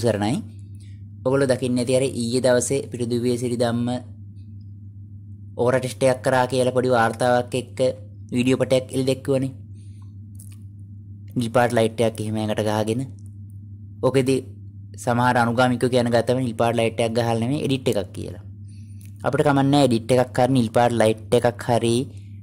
බුදු සරණයි. ඔගොල්ලෝ දකින්නේ ඇති අර ඊයේ දවසේ පිරිදුවේ සිරි ධම්ම ඕර ටෙස්ට් එකක් කරා කියලා පොඩි වාර්තාවක් එක්ක වීඩියෝ පටයක් එලි දැක්කුවනේ. නිල්පාට ලයිට් එකක් එහෙම එකට ගහගෙන ඕකෙදි සමහර අනුගාමිකයෝ කියන ගතම නිල්පාට ලයිට් එකක් ගහලා නෙමෙයි එඩිට් එකක් කියලා. අපිට කමන්නේ එඩිට් එකක් හරි නිල්පාට ලයිට් එකක් හරි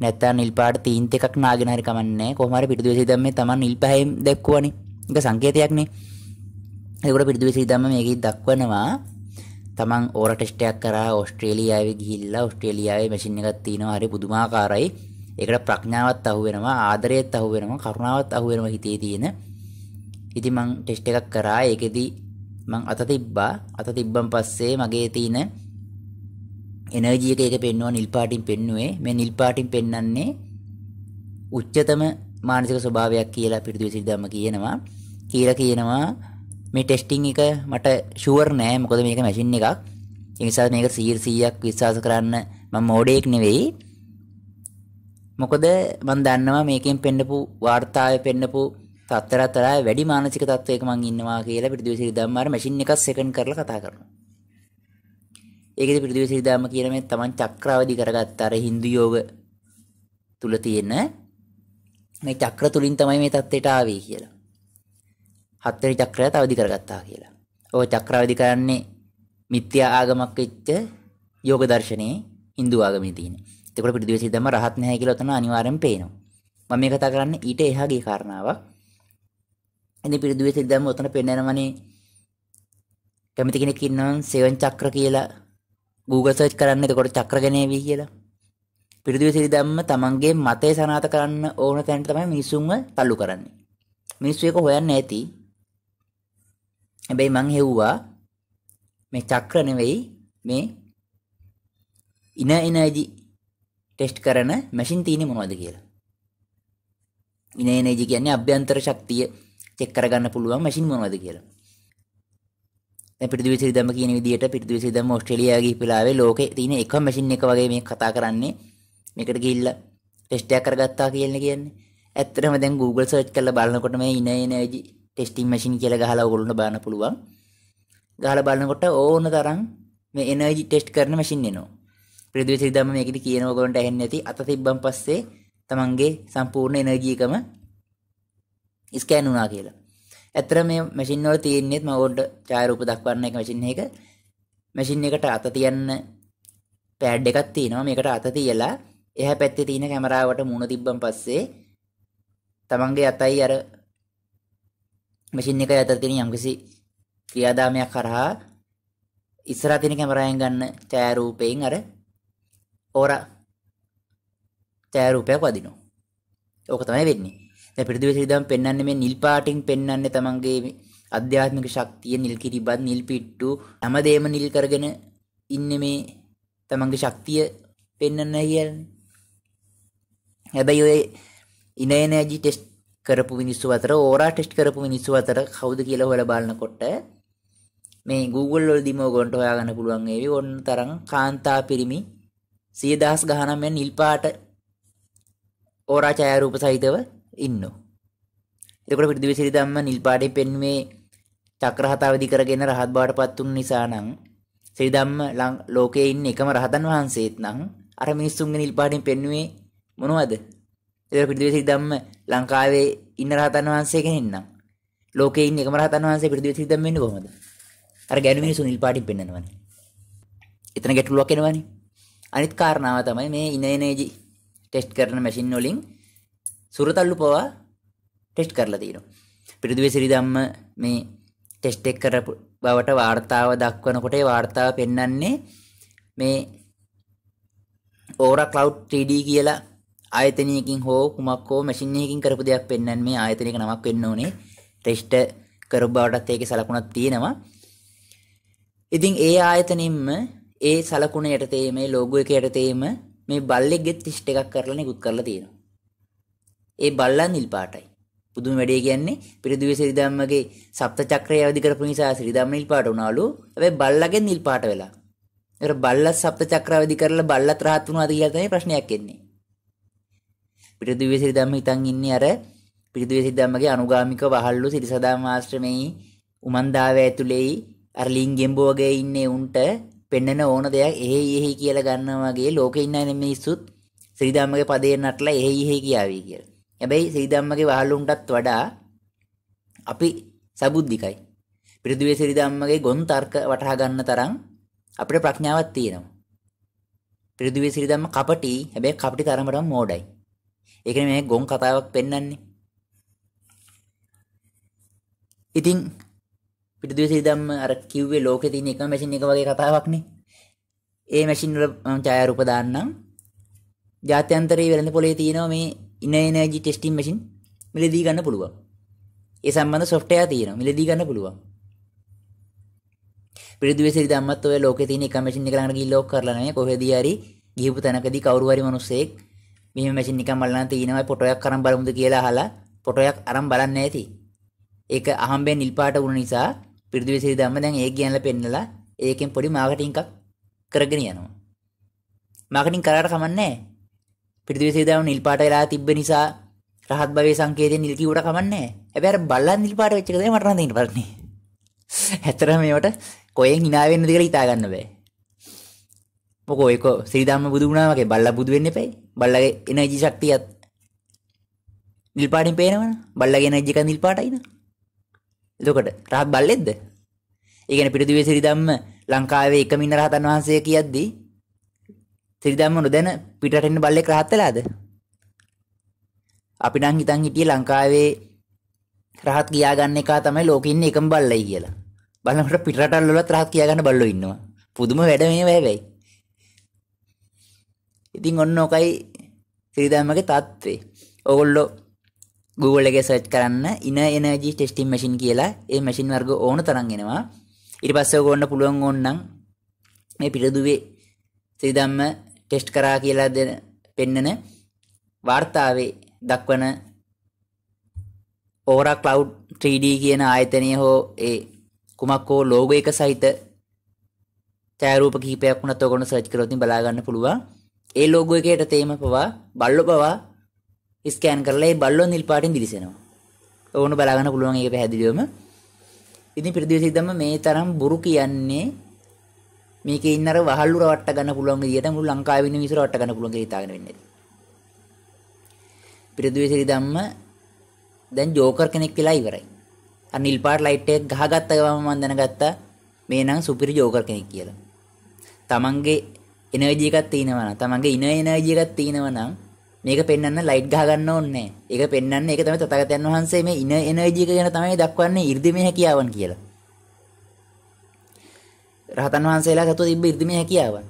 නැත්තම් නිල්පාට තීන්ත එකක් නාගෙන හරි කමන්නේ කොහොම හරි පිටුදේශය දැම්මේ තමන් නිල්පැහැයෙන් දැක්කුවනේ. ඒක සංකේතයක්නේ. ඒකට පිරිදුවේ ඉදම්ම මේකෙ දක්වනවා තමන් ඕර ටෙස්ට් එකක් කරා ඕස්ට්‍රේලියාවේ ගිහිල්ලා ඕස්ට්‍රේලියාවේ මැෂින් එකක් තියෙනවා හරි පුදුමාකාරයි. ඒකට ප්‍රඥාවත් අහු වෙනවා, ආදරයත් අහු වෙනවා, කරුණාවත් අහු වෙනවා හිතේ තියෙන. ඉතින් මං ටෙස්ට් එකක් කරා. ඒකෙදි මං අත තිබ්බා. අත තිබ්බන් පස්සේ මගේ තියෙන එනර්ජි එක ඒක පෙන්නවා නිල් පාටින් පෙන්නුවේ. මේ නිල් පාටින් පෙන්නන්නේ උච්චතම මානසික ස්වභාවයක් කියලා පිරිදුවේ සිද්ධාම කියනවා. කියලා කියනවා මේ ටෙස්ටිං එක මට ෂුවර් නෑ මොකද මේක මැෂින් එකක්. ඒ නිසා මේක 100ක් විශ්වාස කරන්න මම මොඩේක් නෙවෙයි. මොකද මම දන්නවා මේකෙන් පෙන්නපු වාර්තාවේ පෙන්නපු තත්තරතර වැඩි මානසික තත්වයක මං ඉන්නවා කියලා පිටිවිසිරි ධම්ම අර මැෂින් එකක් සෙකන්ඩ් කරලා කතා කරනවා. ඒකද පිටිවිසිරි ධම්ම කියන මේ තමන් චක්‍රවදි කරගත්ත අර Hindu යෝග තුල තියෙන මේ චක්‍ර තුලින් තමයි මේ தත්ත්වයට ආවේ කියලා. හත්වෙනි චක්‍රය තවදි කරගත්තා කියලා. ඔය චක්‍රවදි කරන්නේ මිත්‍යා ආගමක් වෙච්ච යෝග දර්ශනයේ Hindu ආගමේ තියෙන. ඒකට පිටිදෙවිසි ධම්ම රහත් නැහැ කියලා උතන අනිවාර්යෙන් පේනවා. මම මේ කතා කරන්නේ ඊට එහාගේ කාරණාවක්. ඉතින් පිටිදෙවිසි ධම්ම උතන පෙන්නනමනේ කැමති කෙනෙක් ඉන්නවා සෙවන් චක්‍ර කියලා Google search කරන්න එතකොට චක්‍ර ගණේවි කියලා. පිටිදෙවිසි ධම්ම තමන්ගේ මතය සනාත කරන්න ඕන තැනට තමයි මිනිසුන්ව තල්ලු කරන්නේ. මිනිස්සු එක හොයන්නේ නැති හැබැයි මං හෙව්වා මේ චක්‍ර නෙවෙයි මේ ඉන එනර්ජි ටෙස්ට් කරන මැෂින් තියෙන්නේ මොනවද කියලා. ඉන එනර්ජි කියන්නේ අභ්‍යන්තර ශක්තිය චෙක් කරගන්න පුළුවන් මැෂින් මොනවද කියලා. දැන් පිටිදුවේ සිරිදම්ම කියන විදිහට පිටිදුවේ සිරිදම්ම ඕස්ට්‍රේලියාව ගිහිපිලාවේ ලෝකේ තියෙන එකම මැෂින් එක වගේ මේ කතා කරන්නේ මේකට ගිහිල්ලා ටෙස්ට් එකක් කරගත්තා කියලා කියන්නේ. ඇත්තටම දැන් Google search කරලා බලනකොට මේ ඉන එනර්ජි ටෙස්ටිං මැෂින් කියලා ගහලා ඔයගොල්ලන්ට බලන්න පුළුවන්. ගහලා බලනකොට ඕන තරම් මේ එනර්ජි ටෙස්ට් කරන මැෂින් එනවා. පෘථිවි සිරිදම්ම මේකෙදි කියන ඔයගොල්ලන්ට ඇහෙන්නේ නැති අත තිබ්බන් පස්සේ තමන්ගේ සම්පූර්ණ එනර්ජි එකම ස්කෑන් වුණා කියලා. ඇත්තට මේ මැෂින් වල තියෙන්නේත් මම ඔයගොල්ලන්ට ඡායාරූප දක්වන්න එක මැෂින් එක. මැෂින් එකට අත තියන්න පෑඩ් එකක් තියෙනවා. මේකට අත තියලා එහා පැත්තේ තියෙන කැමරාවට මුණ තිබ්බන් පස්සේ තමන්ගේ අතයි අර මැෂින් එක යතර තියෙන යම්කිසි ක්‍රියාදාමයක් කරහා ඉස්සරහ තියෙන කැමරාවෙන් ගන්න ඡායාරූපයෙන් අර ඕර ඡායාරූපයක් වදිනවා. ඕක තමයි වෙන්නේ. දැන් පිරිදු විසිරිදම් පෙන්වන්නේ මේ නිල් පාටින් පෙන්වන්නේ තමන්ගේ අධ්‍යාත්මික ශක්තිය නිල් කිරිබත් නිල් පිට්ටු හැමදේම නිල් කරගෙන ඉන්නේ මේ තමන්ගේ ශක්තිය පෙන්වන්න කියන්නේ. හැබැයි ඔය ඉනේනර්ජි ටෙස්ට් කරපු මිනිස්සු අතර ඕරා ටෙස්ට් කරපු මිනිස්සු අතර කවුද කියලා හොයලා බලනකොට මේ Google වලදීම ඔයගොල්ලන්ට හොයාගන්න පුළුවන් ඒවි ඔන්න තරම් කාන්තා පිරිමි 10000 ගහනම් යන නිල් පාට ඕරා ඡායාරූප සහිතව ඉන්නෝ. එතකොට පිටිදිවිසිරි ධම්ම නිල් පාටේ පෙන්වීමේ චක්‍ර හතවදි කරගෙන රහත් බවට පත් වුන නිසා නම් සිරි ධම්ම ලෝකයේ ඉන්න එකම රහතන් වහන්සේත් නම් අර මිනිස්සුන්ගේ නිල් පාටෙන් පෙන්වුවේ මොනවද ඒක පිටිවිසි ධම්ම ලංකාවේ ඉන්න රහතන් වහන්සේ කෙනෙක් නම් ලෝකේ ඉන්න එකම රහතන් වහන්සේ පිටිවිසි ධම්ම වෙන්නේ කොහොමද? අර ගැණු මිනිස්සු නිල් පාටින් පෙන්නනවනේ. එතන ගැටලුවක් එනවනේ. අනිත් කාරණාව තමයි මේ ඉන එනර්ජි ටෙස්ට් කරන මැෂින් වලින් සුරතල්ලු පවා ටෙස්ට් කරලා තියෙනවා. පිටිවිසි ධම්ම මේ ටෙස්ට් එක කරපු බවට වාර්තාව දක්වනකොට ඒ වාර්තාව පෙන්වන්නේ මේ ඕරා ක්ලවුඩ් 3D කියලා ආයතනයකින් හෝ කුමක් හෝ මැෂින් එකකින් කරපු දෙයක් පෙන්වන්න මේ ආයතනයක නමක් වෙන්න ඕනේ. ටෙස්ට් කරපු බවටත් ඒකේ සලකුණක් තියෙනවා. ඉතින් ඒ ආයතනින්ම ඒ සලකුණ යටතේ මේ ලෝගෝ එක යටතේම මේ බල්ලෙක්ගේ ටෙස්ට් එකක් කරලා නිකුත් කරලා තියෙනවා. ඒ බල්ලා නිල් පාටයි. පුදුම වැඩේ කියන්නේ පිරිදුවේ සිරිදම්මගේ සප්ත චක්‍රය අවදි කරපු නිසා සිරිදම්ම නිල් පාට වුණාලු. හැබැයි බල්ලාගේ නිල් පාට වෙලා. ඒතර බල්ලා සප්ත චක්‍රය අවදි කරලා බල්ලා තරහත් වුණාද කියලා තමයි ප්‍රශ්නයක් එන්නේ. පිරිදුවේ සිරිදම්ම හිතන් ඉන්නේ අර පිරිදුවේ සිරිදම්මගේ අනුගාමික වහල්ලු සිරිසදාම ආශ්‍රමෙහි උමන්දාව ඇතුළේයි අර ලිංගෙම්බෝ වගේ ඉන්නේ උන්ට පෙන්නන ඕන දෙයක් එහෙයි එහෙයි කියලා ගන්න වගේ ලෝකේ ඉන්න අය මිනිස්සුත් සිරිදම්මගේ පදේ නටලා එහෙයි එහෙයි කියාවි කියලා. හැබැයි සිරිදම්මගේ වහල්ලුන්ටත් වඩා අපි සබුද්ධිකයි. පිරිදුවේ සිරිදම්මගේ ගොන් තර්ක වටහා ගන්න තරම් අපිට ප්‍රඥාවක් තියෙනවා. පිරිදුවේ සිරිදම්ම කපටි හැබැයි කපටි තරමටම මෝඩයි. ඒකනේ මේ ගොන් කතාවක් පෙන්වන්නේ. ඉතින් පිටුදේශී ධම්ම අර කිව්වේ ලෝකේ තියෙන එකම මැෂින් එක වගේ කතාවක්නේ. ඒ මැෂින් වල මම ඡායාරූප දාන්නම්. ජාත්‍යන්තරයේ වෙළඳ පොලේ තියෙනවා මේ ඉන එනර්ජි ටෙස්ටිං මැෂින් මිලදී ගන්න පුළුවන්. ඒ සම්බන්ධ සොෆ්ට්වෙයාර් තියෙනවා මිලදී ගන්න පුළුවන්. පිරිදුවේසිරි ධම්මත් ඔය ලෝකේ තියෙන එක මැෂින් එක ළඟට ගිහිල්ලා ඕක කරලා නැහැ කොහෙදී හරි ගිහපු තැනකදී කවුරු හරි මිනිස්සෙක් මෙහෙම මැෂින් නිකන් බලන්න තියෙනවා පොටෝයක් අරන් බලමුද කියලා අහලා පොටෝයක් අරන් බලන්නේ ඇති. ඒක අහම්බෙන් නිල් පාට වුණ නිසා පිරිදු විසිරි දැම්ම දැන් ඒක ගෙනලා පෙන්නලා ඒකෙන් පොඩි මාකටිං එකක් කරගෙන යනවා. මාකටිං කරාට කමන්නේ පිරිදු විසිරි දැම්ම නිල් පාට වෙලා තිබ්බ නිසා රහත් භවයේ සංකේතයෙන් නිල් කිව්වට කමන්නේ. හැබැයි අර බලන් නිල් පාට වෙච්ච එක තමයි මට නම් දෙන්න බලන්නේ. ඇත්තටම මේවට කොහෙන් hina වෙන්නද කියලා හිතා ගන්න බෑ. මොකෝ ඒක ශ්‍රීධම්ම බුදු වුණා වගේ බල්ලා බුදු වෙන්න එපයි. බල්ලාගේ එනර්ජි ශක්තියත් නිල් පාටින් පේනවනේ. බල්ලාගේ එනර්ජි එක නිල් පාටයිද? එතකොට රහත් බල්ලෙක්ද? ඒ කියන්නේ පිරිදුවේ ශ්‍රීධම්ම ලංකාවේ එකමින්න රහතන් වහන්සේ කියද්දී ශ්‍රීධම්ම නොදැන පිටරට ඉන්න බල්ලෙක් රහත් වෙලාද? අපි නම් හිතන් හිටියේ ලංකාවේ රහත් කියාගන්න එක තමයි ලෝකෙ ඉන්නේ එකම බල්ලයි කියලා. බලනකොට පිටරටවල රහත් කියාගන්න බල්ලෝ ඉන්නවා. පුදුම වැඩ මේ වෙයි. ඉතින් ඔන්න ඕකයි ශ්‍රීදම්මගේ තාත්ත්‍රය. ඕගොල්ලෝ Google එකේ සර්ච් කරන්න inner energy testing machine කියලා ඒ මැෂින් වර්ග ඕන තරම් එනවා. ඊට පස්සේ ඕගොන්න පුළුවන් ඕන්නම් මේ පිටදුවේ ශ්‍රීදම්ම ටෙස්ට් කරා කියලා දෙන පෙන්නන වාර්තාවේ දක්වන Aura Cloud 3D කියන ආයතනය හෝ ඒ කුමක් හෝ ලෝගෝ එක සහිත ඡායාරූප කිහිපයක් වුණත් ඔයගොල්ලෝ සර්ච් කරලා ඉතින් බලා ගන්න පුළුවන්. ඒ ලෝගෝ එකේට තේම පවා බල්ලෝ පවා ස්කෑන් කරලා ඒ බල්ලෝ නිල් පාටින් දිලිසෙනවා. ඕන බලාගන්න පුළුවන් ඒක පැහැදිලිවම. ඉතින් පිරිදිවිසි ඉදම මේ තරම් බුරු කියන්නේ මේකේ ඉන්න අර වහල්ලු රවට්ට ගන්න පුළුවන් විදියට මුළු ලංකාවේ ඉන්න මිනිස්සු රවට්ට ගන්න පුළුවන් කියලා හිතාගෙන වෙන්නේ. පිරිදිවිසි ඉදම්ම දැන් ජෝකර් කෙනෙක් වෙලා ඉවරයි. අර නිල් පාට ලයිට් එක ගහගත්ත ගමන් මම දැනගත්තා මේ නම් සුපිරි ජෝකර් කෙනෙක් කියලා. තමන්ගේ එනර්ජයකත් තියෙනවන තමන්ගේ ඉන එනර්ජයකත් තියෙනවනම් මේක පෙන්න්න ලයිට් ගාගන්න ඕන්නේ එක පෙන්න්න එක තම තතගතයන් වහන්සේ මේ ඉන එනර්ජයක ගැන තමයි දක්වන්නේ ඉර්දිම හැකියාවන් කියලා රහතන් වහන්සේලා සතු ඉබ ඉර්දිම හැකියාවන්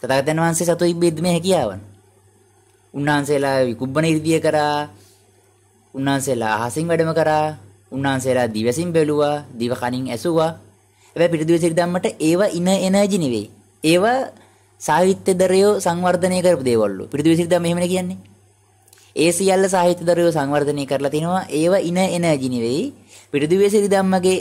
තතගතයන් වහන්සේ සතු ඉබ ඉර්දිම හැකියාවන් උන්වහන්සේලා විකුබ්බන ඉර්දිය කරා උන්වහන්සේලා අහසින් වැඩම කරා උන්වහන්සේලා දිවසින් බැලුවා දිව කනින් ඇසුවා හැබැයි පිරිදිවි සිරිදම්මට ඒව ඉන එනර්ජි නෙවෙයි ඒවා සාහිත්‍ය දරයෝ සංවර්ධනය කරපු දේවල්ලු. පිරිදු විසිරිදා මෙහෙමනේ කියන්නේ. ඒ සියල්ල සාහිත්‍ය දරයෝ සංවර්ධනය කරලා තිනවා. ඒව ඉන එනර්ජි නෙවෙයි. පිරිදු විසිරිදාම්මගේ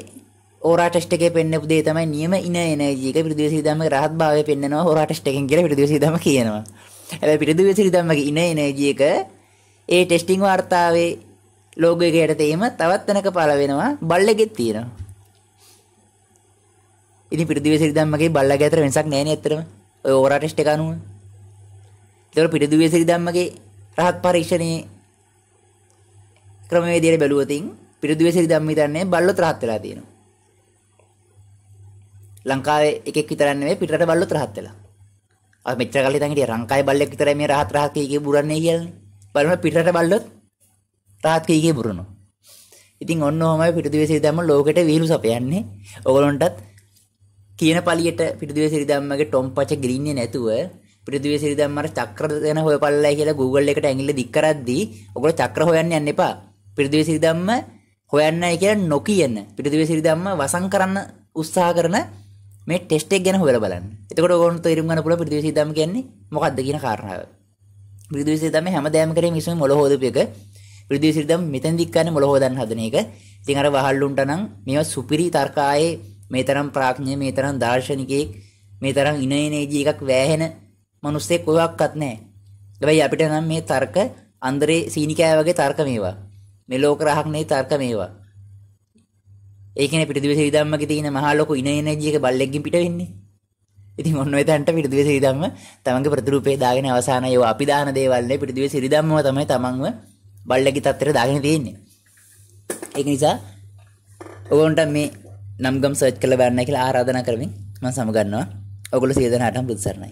ඕරා ටෙස්ට් එකේ පෙන්නපු දේ තමයි නියම ඉන එනර්ජි එක. පිරිදු විසිරිදාම්මගේ රහත් භාවය පෙන්නනවා ඕරා ටෙස්ට් එකෙන් කියලා පිරිදු විසිරිදාම්ම කියනවා. හැබැයි පිරිදු විසිරිදාම්මගේ ඉන එනර්ජි එක ඒ ටෙස්ටිං වාර්තාවේ ලෝගෝ එක යටතේම තවත් තැනක පළ වෙනවා. බල්ලෙකෙත් තියෙනවා. ඉතින් පිටිදිව සිරිදම්මගේ බල්ලගේ අතර වෙනසක් නැහැ නේ ඇත්තටම. ඔය ඕරා ටෙස්ට් එක අනුව. ඒතකොට පිටිදිව සිරිදම්මගේ රහත් පරීක්ෂණයේ ක්‍රමවේදයට බැලුවොතින් පිටිදිව සිරිදම්ම හිතන්නේ බල්ලොත් රහත් වෙලා තියෙනවා. ලංකාවේ එකෙක් විතරක් නෙවෙයි පිටරට බල්ලොත් රහත් වෙලා. අපි මෙච්චර කල් හිතන් හිටියේ ලංකාවේ බල්ලෙක් විතරයි මේ රහත් රහත් කී කී බුරන්නේ කියලානේ. බලන්න පිටරට බල්ලොත් රහත් කී කී බුරනවා. ඉතින් ඔන්න ඔහමයි පිටිදිව සිරිදම්ම ලෝකෙට විහිළු සපයන්නේ. ඕගොල්ලන්ටත් කියන පලියට පිටුදුවේ සිරිදම්මගේ ටොම්පච ග්‍රීන්නේ නැතුව පිටුදුවේ සිරිදම්මර චක්‍ර දෙන හොයපල්ලයි කියලා Google එකට ඇඟිල්ල දික් කරද්දී ඔයගොල්ලෝ චක්‍ර හොයන්න යන්න එපා. පිටුදුවේ සිරිදම්ම හොයන්නයි කියලා නොකියන පිටුදුවේ සිරිදම්ම වසන් කරන්න උත්සාහ කරන මේ ටෙස්ට් එක ගැන හොයලා බලන්න. එතකොට ඔයගොල්ලෝ තේරුම් ගන්න පුළුවන් පිටුදුවේ සිරිදම්ම කියන්නේ මොකක්ද කියන කාරණාව. පිටුදුවේ සිරිදම්ම හැමදාම කරේ මිනිස්සු මොළ හොදපු එක. පිටුදුවේ සිරිදම්ම මෙතෙන් දික් කරන්නේ මොළ හොදන්න හදන එක. ඉතින් අර වහල්ලුන්ට නම් මේවා සුපිරි තර්කායේ මේ තරම් ප්‍රඥය මේ තරම් දාර්ශනිකයෙක් මේ තරම් ඉනයනේජී එකක් වෑහෙන මිනිස්සෙක් කොහොක්වත් නැහැ. හැබැයි අපිට නම් මේ තර්ක අන්දරේ සීනිකෑ වගේ තර්ක මේවා. මේ ලෝක රහක්නේ තර්ක මේවා. ඒ කියන්නේ පිටිදිවසේ ඉදම්මගේ තියෙන මහා ලොකු ඉනයනේජී එක බල්ලෙක්ගෙන් පිට වෙන්නේ. ඉතින් ඔන්න ඔය තැනට පිටිදුවේ සිරිදම්ම තමන්ගේ ප්‍රතිරූපේ දාගෙන අවසානයි ඔය අපි දාන දේවල් නේ පිටිදුවේ සිරිදම්මම තමයි තමන්ව බල්ලගේ තත්ත්වයට දාගෙන තියෙන්නේ. ඒක නිසා ඔයගොන්ට මේ නම්ගම් සර්ච් කළ බරන්න කියලා ආරාධනා කරමින් මම සමගන්නවා ඔගොල්ලෝ සියදෙනාටම බුදුසරණයි